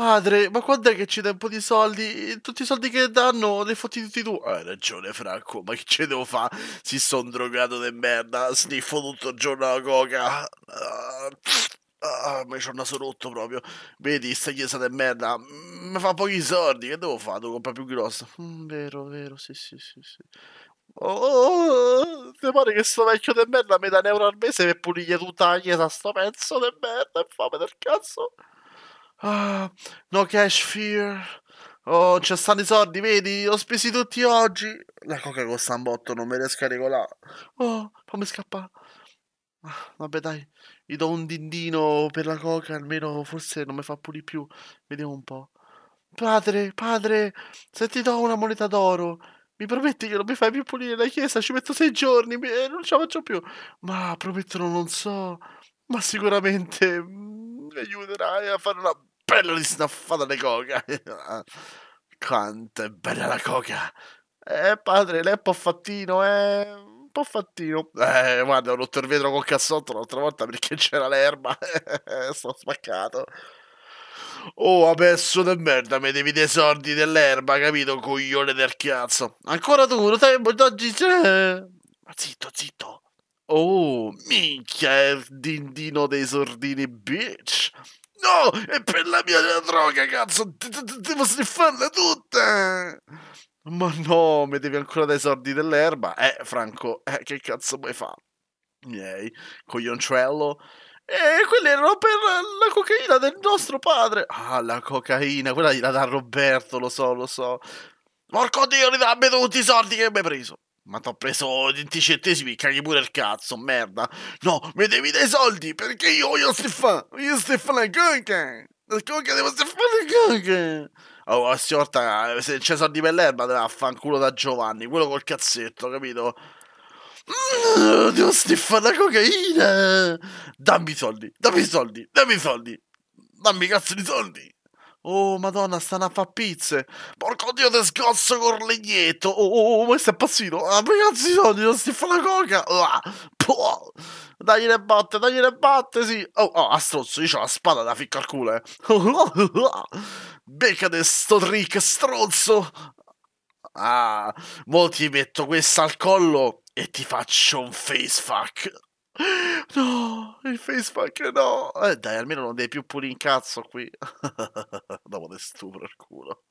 Padre, ma quando è che ci dai un po' di soldi? Tutti i soldi che danno li fotti tutti tu. Hai ragione, Franco, ma che ce devo fare? Si son drogato di merda, sniffo tutto il giorno la coca. Uh, ah, ah mi c'ho il naso rotto proprio. Vedi, sta chiesa di merda. Mi fa pochi soldi, che devo fare? Devo comprare più grossa. Mm, vero, vero, sì, sì, sì, sì. Oh, oh, oh, ti pare che sto vecchio di merda mi dà un euro al mese per pulire tutta la chiesa, sto pezzo di merda, fame del cazzo. Ah, no cash fear. Oh, c'è stanno i soldi, vedi? Ho spesi tutti oggi. La coca costa un botto, non me riesco a regolare. Oh, fammi scappare. Ah, vabbè, dai, gli do un dindino per la coca, almeno forse non mi fa pulire più. Vediamo un po'. Padre, padre, se ti do una moneta d'oro, mi prometti che non mi fai più pulire la chiesa? Ci metto sei giorni e eh, non ce la faccio più. Ma promettono, non so. Ma sicuramente mm, mi aiuterai a fare una bello ristaffato le coca. Quanto è bella la coca. Eh, padre, lei è un po' fattino, eh. Un po' fattino. Eh, guarda, ho rotto il vetro col cassotto l'altra volta perché c'era l'erba. Sto spaccato. Oh, adesso del merda, mi devi dei soldi dell'erba, capito? Coglione del cazzo. Ancora tu, lo sai, oggi c'è. Ma zitto, zitto. Oh, minchia, il dindino dei sordini, bitch. No, è per la mia droga, cazzo! Devo sniffarla tutta! Ma no, mi devi ancora dai sordi dell'erba? Eh, Franco, eh, che cazzo vuoi fa? Miei, coglioncello. E eh, quelli erano per la cocaina del nostro padre. Ah, la cocaina, quella gliela dà Roberto, lo so, lo so. Porco Dio, ridammi tutti i sordi che mi hai preso. Ma t'ho preso 20 centesimi, caghi pure il cazzo, merda. No, mi devi dai soldi perché io voglio Stefan. Io Stefan la coca. La coca devo Stefan la coca. Allora, sti oh, se c'è soldi per l'erba, te la fanculo da Giovanni. Quello col cazzetto, capito? Mm, devo Stefan la cocaina. Dammi i soldi, dammi i soldi, dammi i soldi. Dammi cazzo di soldi. Oh, madonna, stanno a fa pizze. Porco dio, te sgozzo col legneto. Oh, oh, oh, questo è pazzino. Ah, ma cazzo sono? Non si fa la coca. Ah, puh. Dagli le botte, dagli le botte, sì. Oh, oh, a strozzo, io ho la spada da ficca al culo, eh. Beccate sto trick, strozzo. Ah, mo ti metto questa al collo e ti faccio un facefuck. No, il facebook no. Eh, dai, almeno non devi più pulire in cazzo qui. Dopo no, te stupro il culo.